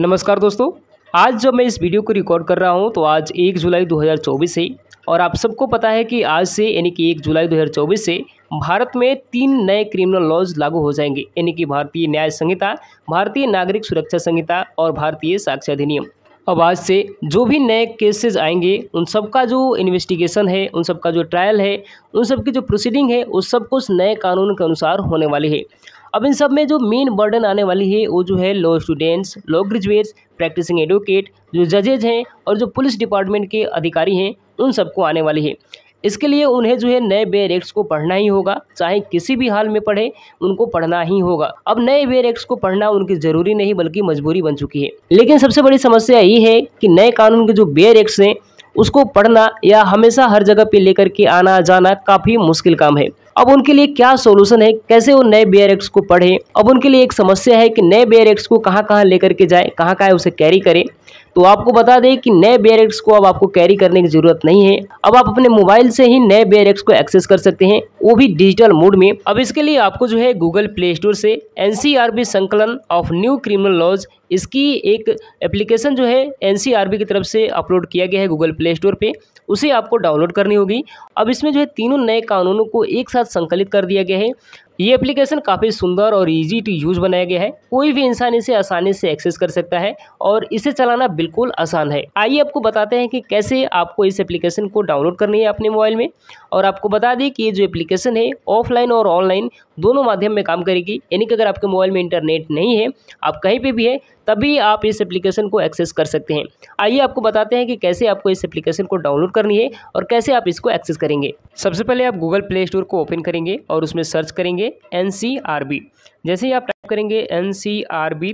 नमस्कार दोस्तों आज जब मैं इस वीडियो को रिकॉर्ड कर रहा हूं तो आज 1 जुलाई 2024 है और आप सबको पता है कि आज से यानी कि 1 जुलाई 2024 से भारत में तीन नए क्रिमिनल लॉज लागू हो जाएंगे यानी कि भारतीय न्याय संहिता भारतीय नागरिक सुरक्षा संहिता और भारतीय साक्ष्य अधिनियम अब आज से जो भी नए केसेस आएंगे उन सबका जो इन्वेस्टिगेशन है उन सबका जो ट्रायल है उन सबकी जो प्रोसीडिंग है उस सब कुछ नए कानून के अनुसार होने वाली है अब इन सब में जो मेन बर्डन आने वाली है वो जो है law students law graduates practising advocate जो जजेज हैं और जो पुलिस डिपार्टमेंट के अधिकारी हैं उन सबको आने वाली है इसके लिए उन्हें जो है नए बेयर एक्ट्स को पढ़ना ही होगा चाहे किसी भी हाल में पढ़े उनको पढ़ना ही होगा अब नए बेयर एक्ट्स को पढ़ना उनकी जरूरी नहीं बल्कि मजबूरी बन चुकी है लेकिन सबसे बड़ी समस्या ये है कि नए कानून के जो बेयर एक्ट्स हैं उसको पढ़ना या हमेशा हर जगह पे लेकर के आना जाना काफ़ी मुश्किल काम है अब उनके लिए क्या सोल्यूशन है कैसे वो नए बेयर एक्ट्स को पढ़ें अब उनके लिए एक समस्या है कि नए बेयर एक्ट्स को कहाँ कहाँ लेकर के जाए कहाँ कहाँ उसे कैरी करें तो आपको बता दें कि नए बेयर को अब आपको कैरी करने की जरूरत नहीं है अब आप अपने मोबाइल से ही नए बेयर एक्ट्स को एक्सेस कर सकते हैं वो भी डिजिटल मोड में अब इसके लिए आपको जो है गूगल प्ले स्टोर से एन संकलन ऑफ न्यू क्रिमिनल लॉज इसकी एक एप्लीकेशन जो है एन की तरफ से अपलोड किया गया है गूगल प्ले स्टोर पे उसे आपको डाउनलोड करनी होगी अब इसमें जो है तीनों नए कानूनों को एक साथ संकलित कर दिया गया है ये एप्लीकेशन काफ़ी सुंदर और इजी टू यूज़ बनाया गया है कोई भी इंसान इसे आसानी से एक्सेस कर सकता है और इसे चलाना बिल्कुल आसान है आइए आपको बताते हैं कि कैसे आपको इस एप्लीकेशन को डाउनलोड करनी है अपने मोबाइल में और आपको बता दें कि ये जो एप्लीकेशन एप्लीकेशन है ऑफलाइन और ऑनलाइन दोनों माध्यम में काम करेगी यानी कि अगर आपके मोबाइल में इंटरनेट नहीं है आप कहीं पर भी है तभी आप इस एप्लीकेशन को एक्सेस कर सकते हैं आइए आपको बताते हैं कि कैसे आपको इस एप्लीकेशन को डाउनलोड करनी है और कैसे आप इसको एक्सेस करेंगे सबसे पहले आप गूगल प्ले स्टोर को ओपन करेंगे और उसमें सर्च करेंगे एन जैसे ही आप टाइप करेंगे एन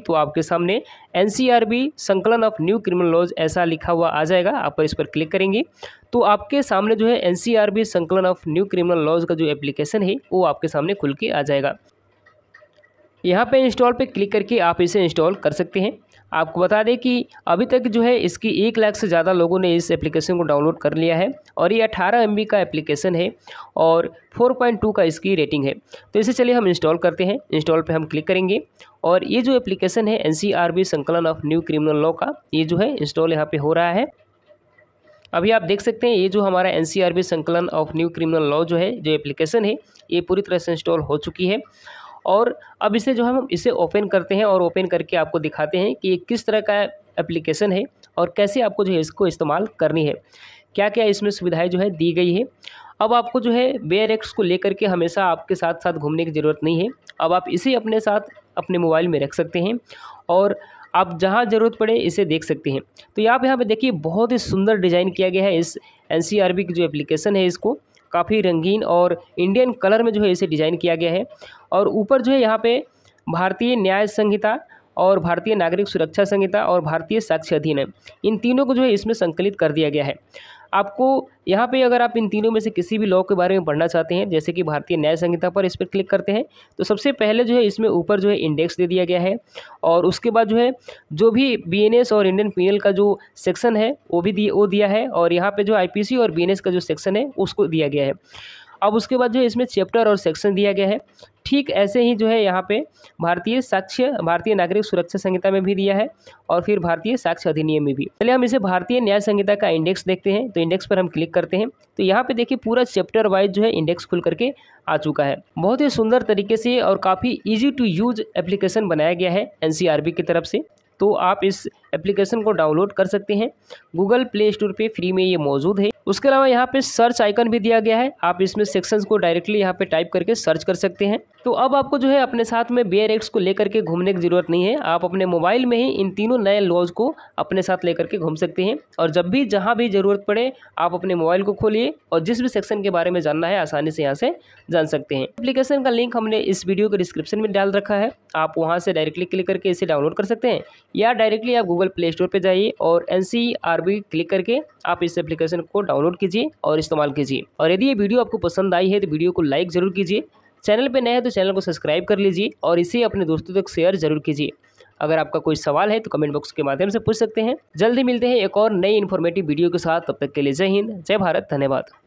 तो आपके सामने एन संकलन ऑफ न्यू क्रिमिनल लॉज ऐसा लिखा हुआ आ जाएगा आप इस पर क्लिक करेंगे तो आपके सामने जो है एन संकलन ऑफ न्यू क्रिमिनल लॉज का जो एप्लीकेशन है वो आपके सामने खुल के आ जाएगा यहाँ पे इंस्टॉल पे क्लिक करके आप इसे इंस्टॉल कर सकते हैं आपको बता दें कि अभी तक जो है इसकी एक लाख से ज़्यादा लोगों ने इस एप्लीकेशन को डाउनलोड कर लिया है और ये अठारह एम का एप्लीकेशन है और 4.2 का इसकी रेटिंग है तो इसे चलिए हम इंस्टॉल करते हैं इंस्टॉल पे हम क्लिक करेंगे और ये जो एप्लीकेशन है एन संकलन ऑफ न्यू क्रिमिनल लॉ का ये जो है इंस्टॉल यहाँ पर हो रहा है अभी आप देख सकते हैं ये जो हमारा एन संकलन ऑफ न्यू क्रिमिनल लॉ जो है जो एप्लीकेशन है ये पूरी तरह से इंस्टॉल हो चुकी है और अब इसे जो हम इसे ओपन करते हैं और ओपन करके आपको दिखाते हैं कि ये किस तरह का एप्लीकेशन है और कैसे आपको जो है इसको इस्तेमाल करनी है क्या क्या इसमें सुविधाएं जो है दी गई है अब आपको जो है बेयर एक्स को लेकर के हमेशा आपके साथ साथ घूमने की ज़रूरत नहीं है अब आप इसे अपने साथ अपने मोबाइल में रख सकते हैं और आप जहाँ ज़रूरत पड़े इसे देख सकते हैं तो यहाँ पर यहाँ पे देखिए बहुत ही सुंदर डिज़ाइन किया गया है इस एन की जो एप्लीकेशन है इसको काफ़ी रंगीन और इंडियन कलर में जो है इसे डिज़ाइन किया गया है और ऊपर जो है यहाँ पर भारतीय न्याय संहिता और भारतीय नागरिक सुरक्षा संहिता और भारतीय साक्ष्य अधिनियम इन तीनों को जो है इसमें संकलित कर दिया गया है आपको यहाँ पे अगर आप इन तीनों में से किसी भी लॉ के बारे में पढ़ना चाहते हैं जैसे कि भारतीय न्याय संहिता पर इस पर क्लिक करते हैं तो सबसे पहले जो है इसमें ऊपर जो है इंडेक्स दे दिया गया है और उसके बाद जो है जो भी बीएनएस और इंडियन पीनल का जो सेक्शन है वो भी दिए वो दिया है और यहाँ पर जो आई और बी का जो सेक्शन है उसको दिया गया है अब उसके बाद जो है इसमें चैप्टर और सेक्शन दिया गया है ठीक ऐसे ही जो है यहाँ पे भारतीय साक्ष्य भारतीय नागरिक सुरक्षा संहिता में भी दिया है और फिर भारतीय साक्ष्य अधिनियम में भी चलिए हम इसे भारतीय न्याय संहिता का इंडेक्स देखते हैं तो इंडेक्स पर हम क्लिक करते हैं तो यहाँ पे देखिए पूरा चैप्टर वाइज जो है इंडेक्स खुल करके आ चुका है बहुत ही सुंदर तरीके से और काफ़ी ईजी टू यूज एप्लीकेशन बनाया गया है एन की तरफ से तो आप इस एप्लीकेशन को डाउनलोड कर सकते हैं गूगल प्ले स्टोर पे फ्री में ये मौजूद है उसके अलावा यहाँ पे सर्च आइकन भी दिया गया है आप इसमें सेक्शंस को डायरेक्टली यहाँ पे टाइप करके सर्च कर सकते हैं तो अब आपको जो है अपने साथ में बेयर एक्स को लेकर के घूमने की जरूरत नहीं है आप अपने मोबाइल में ही इन तीनों नए लॉज को अपने साथ लेकर के घूम सकते हैं और जब भी जहाँ भी ज़रूरत पड़े आप अपने मोबाइल को खोलिए और जिस भी सेक्शन के बारे में जानना है आसानी से यहाँ से जान सकते हैं एप्लीकेशन का लिंक हमने इस वीडियो के डिस्क्रिप्शन में डाल रखा है आप वहाँ से डायरेक्टली क्लिक करके इसे डाउनलोड कर सकते हैं या डायरेक्टली आप गूगल गूगल प्ले स्टोर पर जाइए और एन e क्लिक करके आप इस एप्लीकेशन को डाउनलोड कीजिए और इस्तेमाल कीजिए और यदि ये वीडियो आपको पसंद आई है तो वीडियो को लाइक ज़रूर कीजिए चैनल पर नए हैं तो चैनल को सब्सक्राइब कर लीजिए और इसे अपने दोस्तों तक शेयर जरूर कीजिए अगर आपका कोई सवाल है तो कमेंट बॉक्स के माध्यम से पूछ सकते हैं जल्दी मिलते हैं एक और नई इन्फॉर्मेटिव वीडियो के साथ तब तक के लिए जय हिंद जय भारत धन्यवाद